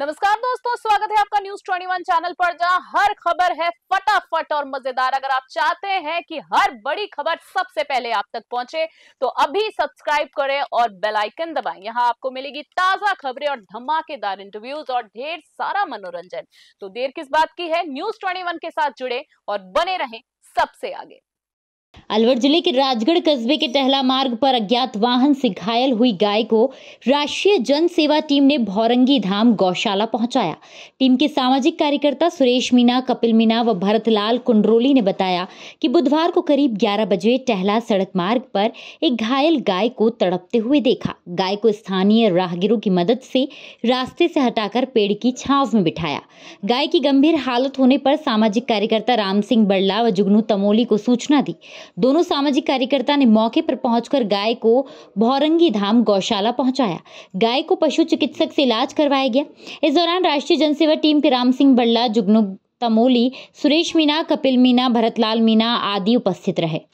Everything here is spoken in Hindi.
नमस्कार दोस्तों स्वागत है आपका न्यूज ट्वेंटी वन चैनल पर जहां हर खबर है फटाफट और मजेदार अगर आप चाहते हैं कि हर बड़ी खबर सबसे पहले आप तक पहुंचे तो अभी सब्सक्राइब करें और बेल आइकन दबाएं यहां आपको मिलेगी ताजा खबरें और धमाकेदार इंटरव्यूज और ढेर सारा मनोरंजन तो देर किस बात की है न्यूज ट्वेंटी के साथ जुड़े और बने रहें सबसे आगे अलवर जिले के राजगढ़ कस्बे के टहला मार्ग पर अज्ञात वाहन से घायल हुई गाय को राष्ट्रीय जन सेवा टीम ने भौरंगी धाम गौशाला पहुंचाया टीम के सामाजिक कार्यकर्ता सुरेश मीना कपिल मीना व भरतलाल कुंड्रोली ने बताया कि बुधवार को करीब 11 बजे टहला सड़क मार्ग पर एक घायल गाय को तड़पते हुए देखा गाय को स्थानीय राहगीरों की मदद से रास्ते से हटाकर पेड़ की छाव में बिठाया गाय की गंभीर हालत होने पर सामाजिक कार्यकर्ता राम सिंह बड़ला व जुगनू तमोली को सूचना दी दोनों सामाजिक कार्यकर्ता ने मौके पर पहुंचकर गाय को भौरंगी धाम गौशाला पहुंचाया गाय को पशु चिकित्सक से इलाज करवाया गया इस दौरान राष्ट्रीय जनसेवा टीम के राम सिंह बड़ला जुगनू तमोली सुरेश मीना कपिल मीना भरतलाल मीना आदि उपस्थित रहे